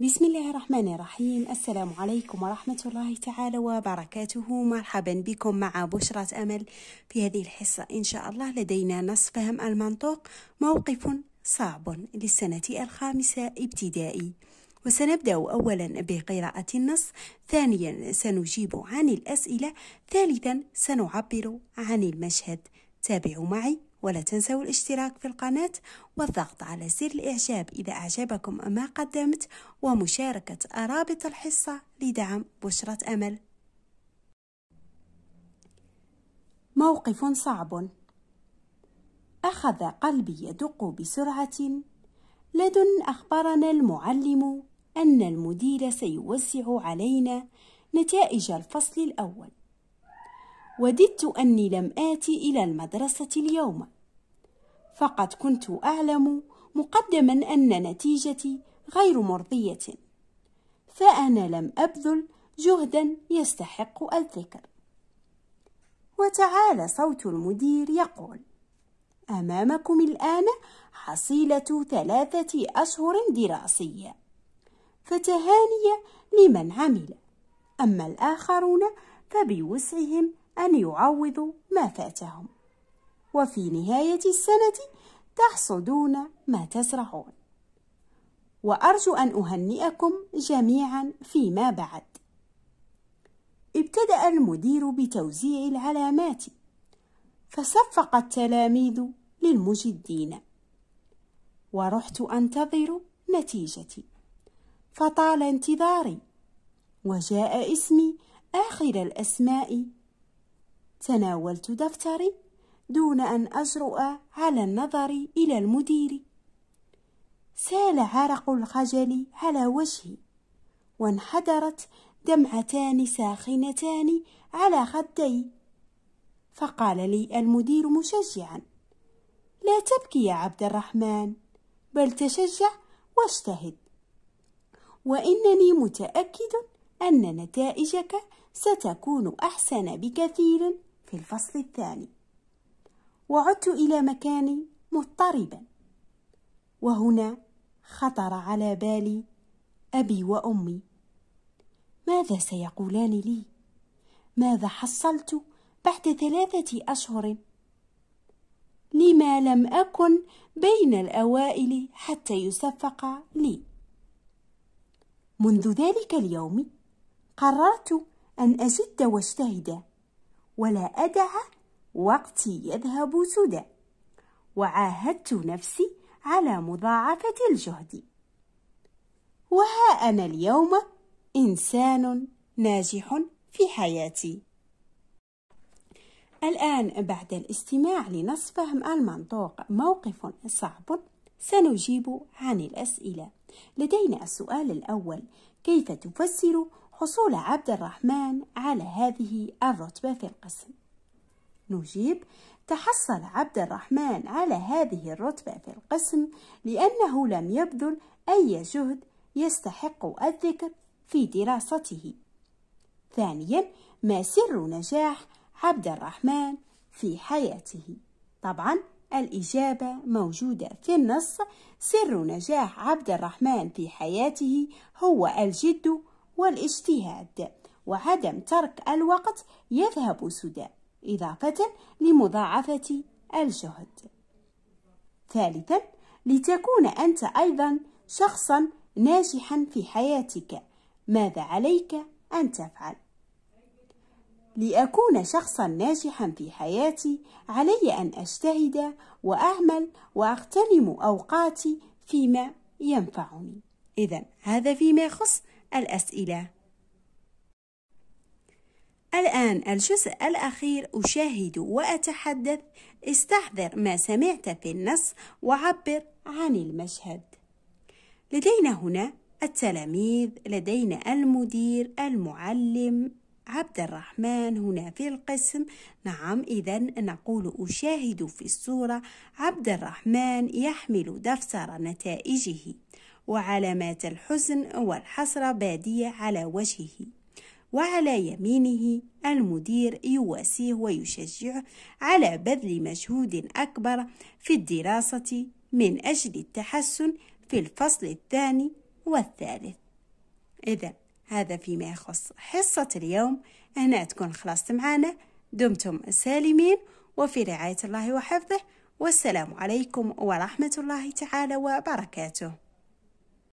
بسم الله الرحمن الرحيم السلام عليكم ورحمة الله تعالى وبركاته مرحبا بكم مع بشرة أمل في هذه الحصة إن شاء الله لدينا نص فهم المنطوق موقف صعب للسنة الخامسة ابتدائي وسنبدأ أولا بقراءة النص ثانيا سنجيب عن الأسئلة ثالثا سنعبر عن المشهد تابعوا معي ولا تنسوا الاشتراك في القناة والضغط على زر الإعجاب إذا أعجبكم ما قدمت ومشاركة أرابط الحصة لدعم بشرة أمل موقف صعب أخذ قلبي يدق بسرعة لدن أخبرنا المعلم أن المدير سيوزع علينا نتائج الفصل الأول وددت أني لم آتي إلى المدرسة اليوم فقد كنت أعلم مقدما أن نتيجتي غير مرضية فأنا لم أبذل جهدا يستحق الذكر وتعالى صوت المدير يقول أمامكم الآن حصيلة ثلاثة أشهر دراسية فتهاني لمن عمل أما الآخرون فبوسعهم أن يعوضوا ما فاتهم وفي نهاية السنة تحصدون ما تزرعون وأرجو أن أهنئكم جميعا فيما بعد ابتدأ المدير بتوزيع العلامات فصفق التلاميذ للمجدين ورحت أنتظر نتيجتي فطال انتظاري وجاء اسمي آخر الأسماء تناولت دفتري دون أن أجرؤ على النظر إلى المدير سال عرق الخجل على وجهي وانحدرت دمعتان ساخنتان على خدي فقال لي المدير مشجعا لا تبكي يا عبد الرحمن بل تشجع واجتهد وانني متاكد ان نتائجك ستكون احسن بكثير في الفصل الثاني وعدت إلى مكاني مضطربا وهنا خطر على بالي أبي وأمي ماذا سيقولان لي؟ ماذا حصلت بعد ثلاثة أشهر؟ لما لم أكن بين الأوائل حتى يصفق لي منذ ذلك اليوم قررت أن أجد واجتهد ولا أدع وقتي يذهب سدى وعاهدت نفسي على مضاعفة الجهد وها أنا اليوم إنسان ناجح في حياتي الآن بعد الاستماع لنص فهم المنطوق موقف صعب سنجيب عن الأسئلة لدينا السؤال الأول كيف تفسر حصول عبد الرحمن على هذه الرتبة في القسم؟ نجيب تحصل عبد الرحمن على هذه الرتبة في القسم لأنه لم يبذل أي جهد يستحق الذكر في دراسته ثانيا ما سر نجاح عبد الرحمن في حياته طبعا الإجابة موجودة في النص سر نجاح عبد الرحمن في حياته هو الجد والاجتهاد وعدم ترك الوقت يذهب سدى إضافة لمضاعفة الجهد ثالثا لتكون أنت أيضا شخصا ناجحا في حياتك ماذا عليك أن تفعل؟ لأكون شخصا ناجحا في حياتي علي أن أجتهد وأعمل وأغتنم أوقاتي فيما ينفعني إذا هذا فيما يخص الأسئلة الآن الجزء الأخير أشاهد وأتحدث استحضر ما سمعت في النص وعبر عن المشهد لدينا هنا التلاميذ لدينا المدير المعلم عبد الرحمن هنا في القسم نعم إذا نقول أشاهد في الصورة عبد الرحمن يحمل دفتر نتائجه وعلامات الحزن والحسرة بادية على وجهه وعلى يمينه المدير يواسيه ويشجعه على بذل مجهود أكبر في الدراسة من أجل التحسن في الفصل الثاني والثالث إذا هذا فيما يخص حصة اليوم هنا تكون خلصت معنا دمتم سالمين وفي رعاية الله وحفظه والسلام عليكم ورحمة الله تعالى وبركاته